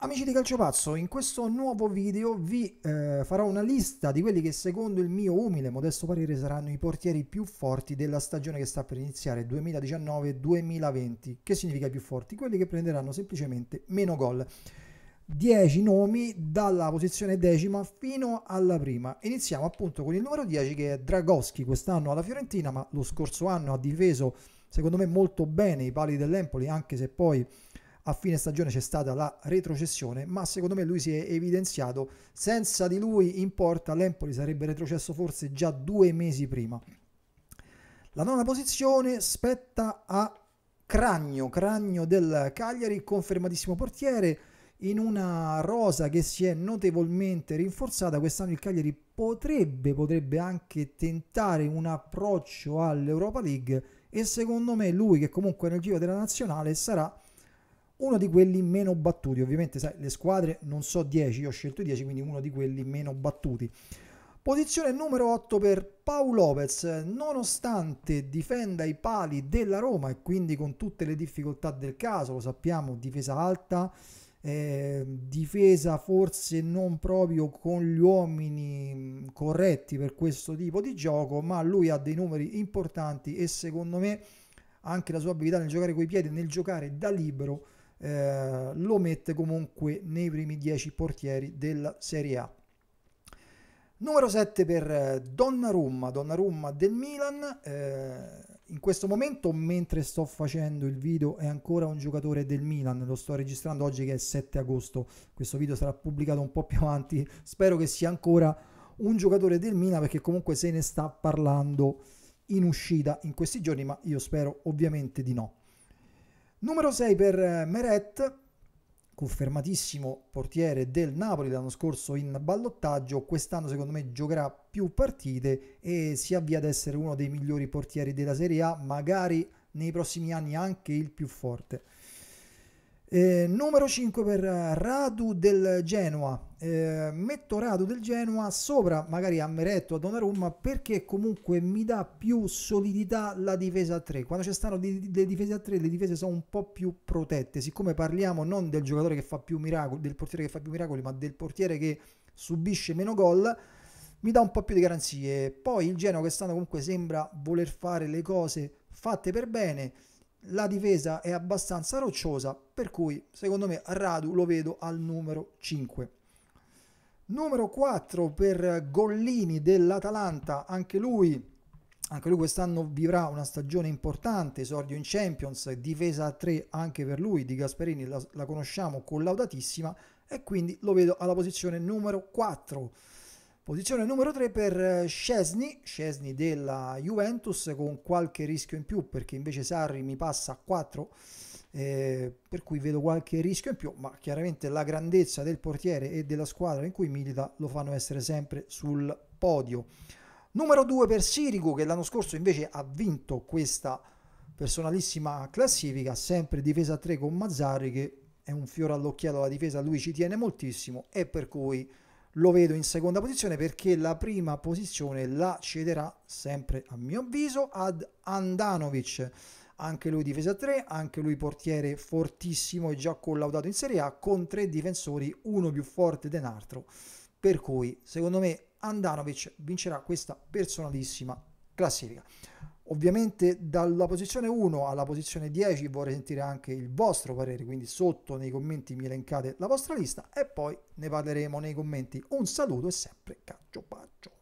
Amici di Calcio Pazzo, in questo nuovo video vi eh, farò una lista di quelli che secondo il mio umile e modesto parere saranno i portieri più forti della stagione che sta per iniziare 2019-2020. Che significa più forti? Quelli che prenderanno semplicemente meno gol. 10 nomi dalla posizione decima fino alla prima. Iniziamo appunto con il numero 10 che è Dragoschi, quest'anno alla Fiorentina, ma lo scorso anno ha difeso secondo me molto bene i pali dell'Empoli, anche se poi a fine stagione c'è stata la retrocessione, ma secondo me lui si è evidenziato, senza di lui in porta l'Empoli sarebbe retrocesso forse già due mesi prima. La nona posizione spetta a Cragno, Cragno del Cagliari, confermatissimo portiere, in una rosa che si è notevolmente rinforzata. Quest'anno il Cagliari potrebbe, potrebbe anche tentare un approccio all'Europa League e secondo me lui che comunque è nel giro della nazionale sarà uno di quelli meno battuti. Ovviamente, sai, le squadre non so 10, io ho scelto 10, quindi uno di quelli meno battuti. Posizione numero 8 per Paolo Lopez, nonostante difenda i pali della Roma e quindi con tutte le difficoltà del caso, lo sappiamo, difesa alta, eh, difesa forse non proprio con gli uomini mm, corretti per questo tipo di gioco, ma lui ha dei numeri importanti e secondo me anche la sua abilità nel giocare coi piedi nel giocare da libero eh, lo mette comunque nei primi 10 portieri della Serie A. Numero 7 per eh, Donnarumma, Donnarumma del Milan, eh, in questo momento mentre sto facendo il video è ancora un giocatore del Milan, lo sto registrando oggi che è 7 agosto, questo video sarà pubblicato un po' più avanti, spero che sia ancora un giocatore del Milan perché comunque se ne sta parlando in uscita in questi giorni, ma io spero ovviamente di no. Numero 6 per eh, Meret, confermatissimo portiere del Napoli l'anno scorso in ballottaggio, quest'anno secondo me giocherà più partite e si avvia ad essere uno dei migliori portieri della Serie A, magari nei prossimi anni anche il più forte. Eh, numero 5 per eh, Radu del Genoa. Eh, metto Radu del Genoa sopra magari a Meretto, a Donnarumma, perché comunque mi dà più solidità la difesa a 3. Quando ci stanno di, le difese a 3, le difese sono un po' più protette. Siccome parliamo non del giocatore che fa più miracoli, del portiere che fa più miracoli, ma del portiere che subisce meno gol, mi dà un po' più di garanzie. Poi il Genoa quest'anno comunque sembra voler fare le cose fatte per bene la difesa è abbastanza rocciosa, per cui secondo me Radu lo vedo al numero 5. Numero 4 per Gollini dell'Atalanta, anche lui, anche lui quest'anno vivrà una stagione importante, esordio in Champions, difesa 3 anche per lui, di Gasperini la, la conosciamo collaudatissima e quindi lo vedo alla posizione numero 4. Posizione numero 3 per eh, Scesni, Scesni della Juventus con qualche rischio in più perché invece Sarri mi passa a 4, eh, per cui vedo qualche rischio in più, ma chiaramente la grandezza del portiere e della squadra in cui milita lo fanno essere sempre sul podio. Numero 2 per Sirico che l'anno scorso invece ha vinto questa personalissima classifica, sempre difesa a 3 con Mazzari che è un fiore all'occhiello alla difesa, lui ci tiene moltissimo e per cui lo vedo in seconda posizione perché la prima posizione la cederà sempre a mio avviso ad Andanovic anche lui difesa 3, anche lui portiere fortissimo e già collaudato in Serie A con tre difensori, uno più forte dell'altro. Per cui, secondo me, Andanovic vincerà questa personalissima classifica. Ovviamente dalla posizione 1 alla posizione 10 vorrei sentire anche il vostro parere, quindi sotto nei commenti mi elencate la vostra lista e poi ne parleremo nei commenti. Un saluto e sempre Caggio Baggio.